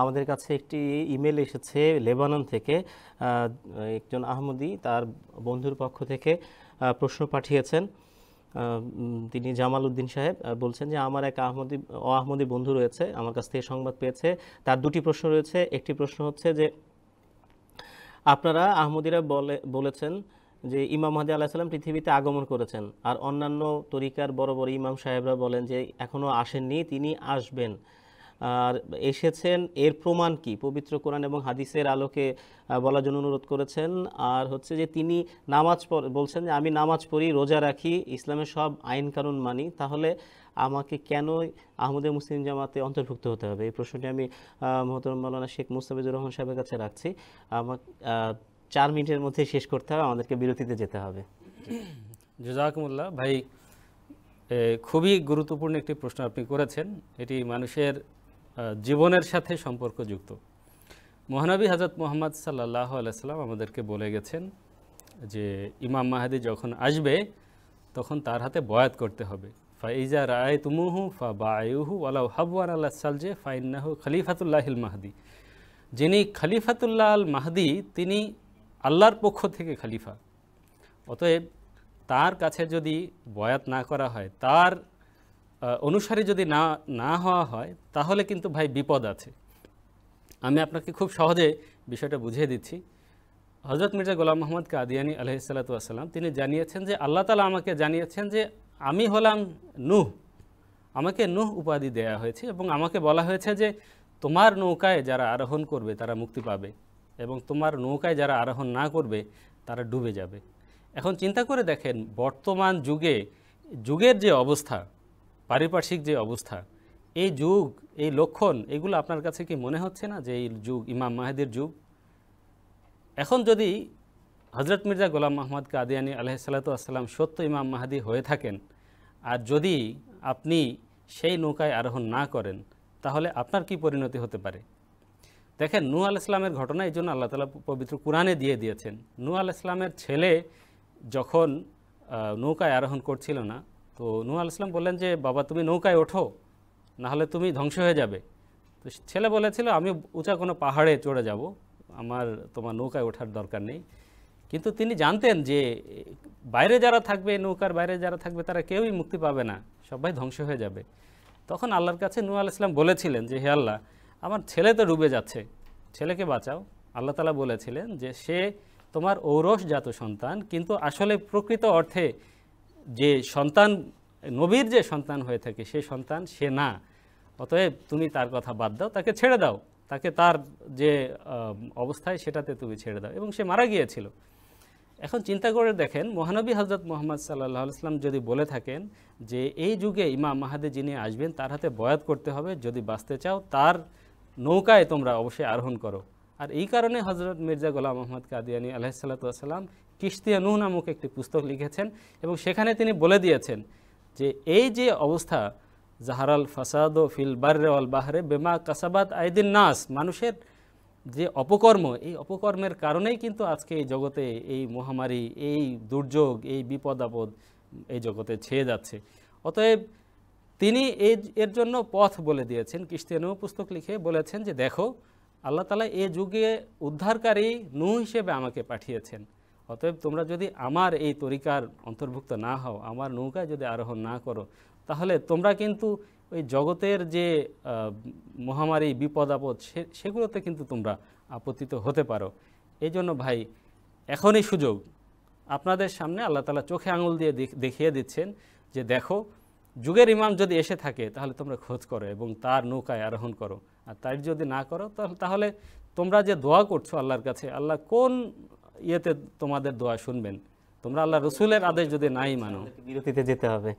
আমাদের কাছে একটি ইমেল এসেছে লেবানন থেকে একজন আহমদি তার বন্ধুর পক্ষ থেকে প্রশ্ন পাঠিয়েছেন তিনি জামাল উদ্দিন সাহেব বলছেন যে আমার এক আহমদি ও আহমদি বন্ধু রয়েছে আমার কাছ থেকে সংবাদ পেয়েছে তার দুটি প্রশ্ন রয়েছে একটি প্রশ্ন হচ্ছে যে আপনারা আহমদিরা বলে বলেছেন যে ইমাম মাহাদি আল্লাহ সাল্লাম পৃথিবীতে আগমন করেছেন আর অন্যান্য তরিকার বড় বড় ইমাম সাহেবরা বলেন যে এখনও আসেননি তিনি আসবেন আর এসেছেন এর প্রমাণ কি পবিত্র কোরআন এবং হাদিসের আলোকে বলার জন্য অনুরোধ করেছেন আর হচ্ছে যে তিনি নামাজ বলছেন যে আমি নামাজ পড়ি রোজা রাখি ইসলামের সব আইন কানুন মানি তাহলে আমাকে কেন আহমদে মুসলিম জামাতে অন্তর্ভুক্ত হতে হবে এই প্রশ্নটি আমি মহতরম মৌলানা শেখ মুস্তাফিজুর রহমান সাহেবের কাছে রাখছি আমার চার মিনিটের মধ্যে শেষ করতে হবে আমাদেরকে বিরতিতে যেতে হবে জজাকুমুল্লাহ ভাই খুবই গুরুত্বপূর্ণ একটি প্রশ্ন আপনি করেছেন এটি মানুষের জীবনের সাথে সম্পর্কযুক্ত মহানবী হাজরত মোহাম্মদ সাল্লাহ আলাইসাল্লাম আমাদেরকে বলে গেছেন যে ইমাম মাহাদি যখন আসবে তখন তার হাতে বয়াত করতে হবে ফাইজা রায় তুমুহু ফা বায়ুহু আলাউ হাবুয়ান আল্লাহ সালজে ফাইন্নাহু খলিফাতুল্লাহিল মাহাদি যিনি খলিফাতুল্লাহ আল মাহাদি তিনি আল্লাহর পক্ষ থেকে খলিফা অতএব তার কাছে যদি বয়াত না করা হয় তার অনুসারী যদি না না হওয়া হয় তাহলে কিন্তু ভাই বিপদ আছে আমি আপনাকে খুব সহজে বিষয়টা বুঝিয়ে দিচ্ছি হজরত মির্জা গোলাম মোহাম্মদ কাদিয়ানি সাল্লাম তিনি জানিয়েছেন যে আল্লাহ তালা আমাকে জানিয়েছেন যে আমি হলাম নুহ আমাকে নুহ উপাধি দেয়া হয়েছে এবং আমাকে বলা হয়েছে যে তোমার নৌকায় যারা আরোহণ করবে তারা মুক্তি পাবে এবং তোমার নৌকায় যারা আরোহণ না করবে তারা ডুবে যাবে এখন চিন্তা করে দেখেন বর্তমান যুগে যুগের যে অবস্থা পারিপার্শ্বিক যে অবস্থা এই যুগ এই লক্ষণ এগুলো আপনার কাছে কি মনে হচ্ছে না যে এই যুগ ইমাম মাহেদের যুগ এখন যদি হজরত মির্জা গোলাম মাহমদ কাদিয়ানি আলহিসাল্লাতাম সত্য ইমাম মাহাদি হয়ে থাকেন আর যদি আপনি সেই নৌকায় আরোহণ না করেন তাহলে আপনার কি পরিণতি হতে পারে দেখেন নু আল ইসলামের ঘটনা এই জন্য আল্লাহ তালা পবিত্র কোরআনে দিয়ে দিয়েছেন নু আল ইসলামের ছেলে যখন নৌকায় আরোহণ করছিল না তো নূহ আলাইসলাম বললেন যে বাবা তুমি নৌকায় ওঠো নাহলে তুমি ধ্বংস হয়ে যাবে তো ছেলে বলেছিল আমি উঁচা কোনো পাহাড়ে চড়ে যাব আমার তোমার নৌকায় ওঠার দরকার নেই কিন্তু তিনি জানতেন যে বাইরে যারা থাকবে নৌকার বাইরে যারা থাকবে তারা কেউই মুক্তি পাবে না সবাই ধ্বংস হয়ে যাবে তখন আল্লাহর কাছে নূ আল ইসলাম বলেছিলেন যে হে আল্লাহ আমার ছেলে তো ডুবে যাচ্ছে ছেলেকে বাঁচাও আল্লাহ তালা বলেছিলেন যে সে তোমার ঔরসজাত সন্তান কিন্তু আসলে প্রকৃত অর্থে যে সন্তান নবীর যে সন্তান হয়ে থাকে সে সন্তান সে না অতএব তুমি তার কথা বাদ দাও তাকে ছেড়ে দাও তাকে তার যে অবস্থায় সেটাতে তুমি ছেড়ে দাও এবং সে মারা গিয়েছিল এখন চিন্তা করে দেখেন মহানবী হজরত মোহাম্মদ সাল্লাহ ইসলাম যদি বলে থাকেন যে এই যুগে ইমাম মাহাদে যিনি আসবেন তার হাতে বয়াত করতে হবে যদি বাঁচতে চাও তার নৌকায় তোমরা অবশ্যই আরোহণ করো আর এই কারণে হজরত মির্জা গোলাম মোহাম্মদ কাদিয়ানি আলাহিসাল্লাম কিস্তিয়া নুহ নামক একটি পুস্তক লিখেছেন এবং সেখানে তিনি বলে দিয়েছেন যে এই যে অবস্থা জাহারাল ফাসাদ ও ফিল বার্রে অল বাহারে বেমা কাসাবাদ আইদিন নাস মানুষের যে অপকর্ম এই অপকর্মের কারণেই কিন্তু আজকে এই জগতে এই মহামারী এই দুর্যোগ এই বিপদ আপদ এই জগতে ছেয়ে যাচ্ছে অতএব তিনি এর জন্য পথ বলে দিয়েছেন কিস্তিয়ানু পুস্তক লিখে বলেছেন যে দেখো আল্লাহ তালা এ যুগে উদ্ধারকারী নু হিসেবে আমাকে পাঠিয়েছেন অতএব তোমরা যদি আমার এই তরিকার অন্তর্ভুক্ত না হও আমার নৌকায় যদি আরোহণ না করো তাহলে তোমরা কিন্তু ওই জগতের যে মহামারী বিপদ আপদ সেগুলোতে কিন্তু তোমরা আপত্তিত হতে পারো এই জন্য ভাই এখনই সুযোগ আপনাদের সামনে আল্লাহ তালা চোখে আঙুল দিয়ে দেখিয়ে দিচ্ছেন যে দেখো যুগের ইমাম যদি এসে থাকে তাহলে তোমরা খোঁজ করো এবং তার নৌকায় আরোহণ করো আর তাই যদি না করো তাহলে তোমরা যে দোয়া করছো আল্লাহর কাছে আল্লাহ কোন ইয়েতে তোমাদের দোয়া শুনবেন তোমরা আল্লাহ রসুলের আদেশ যদি নাই মানো বিরতিতে যেতে হবে